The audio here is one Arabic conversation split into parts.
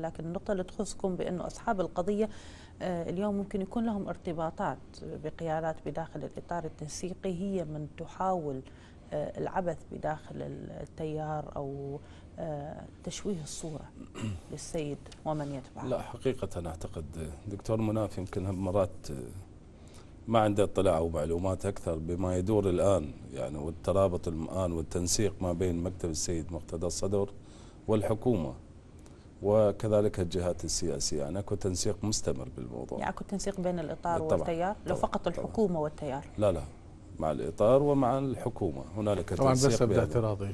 لكن النقطة اللي تخصكم بأنه أصحاب القضية آه، اليوم ممكن يكون لهم ارتباطات بقيادات بداخل الإطار التنسيقي هي من تحاول آه، العبث بداخل التيار أو آه، تشويه الصورة للسيد ومن يتبعه لا حقيقة أعتقد دكتور مناف يمكن مرات ما عنده اطلاع أو معلومات أكثر بما يدور الآن يعني والترابط الآن والتنسيق ما بين مكتب السيد مقتدى الصدر والحكومة وكذلك الجهات السياسية يعني أكو تنسيق مستمر بالموضوع يعني أكو تنسيق بين الإطار طبعًا والتيار لو فقط الحكومة والتيار لا لا مع الإطار ومع الحكومة هنالك طبعا بس أبدأ اعتراضي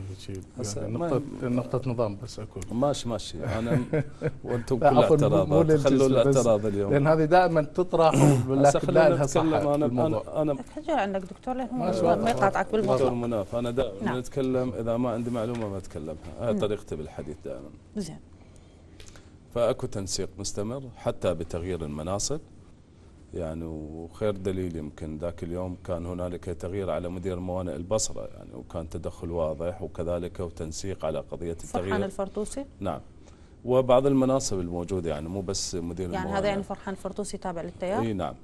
يعني نقطة, نقطة نظام بس أكون ماشي ماشي أنا وأنتم كل اعتراضات خلوا الاعتراض اليوم لأن هذه دائما تطرح ولكن لا لها صحة أنا الموضوع أنا تحجر عنك دكتور ما يقاطعك بالموضوع دكتور مناف أنا دائما نتكلم نعم. إذا ما عندي معلومة ما أتكلمها هذه طريقتي بالحديث دائما زين فاكو تنسيق مستمر حتى بتغيير المناصب يعني وخير دليل يمكن ذاك اليوم كان هنالك تغيير على مدير موانئ البصره يعني وكان تدخل واضح وكذلك وتنسيق على قضيه التغيير فرحان الفرطوسي؟ نعم وبعض المناصب الموجوده يعني مو بس مدير يعني هذا يعني فرحان الفرطوسي تابع للتيار؟ اي نعم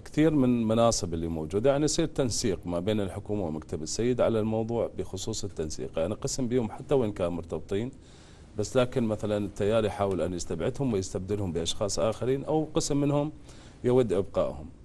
كثير من المناصب اللي موجوده يعني يصير تنسيق ما بين الحكومه ومكتب السيد على الموضوع بخصوص التنسيق يعني قسم بيهم حتى وان كانوا مرتبطين بس لكن مثلا التيار يحاول أن يستبعدهم ويستبدلهم بأشخاص آخرين أو قسم منهم يود إبقائهم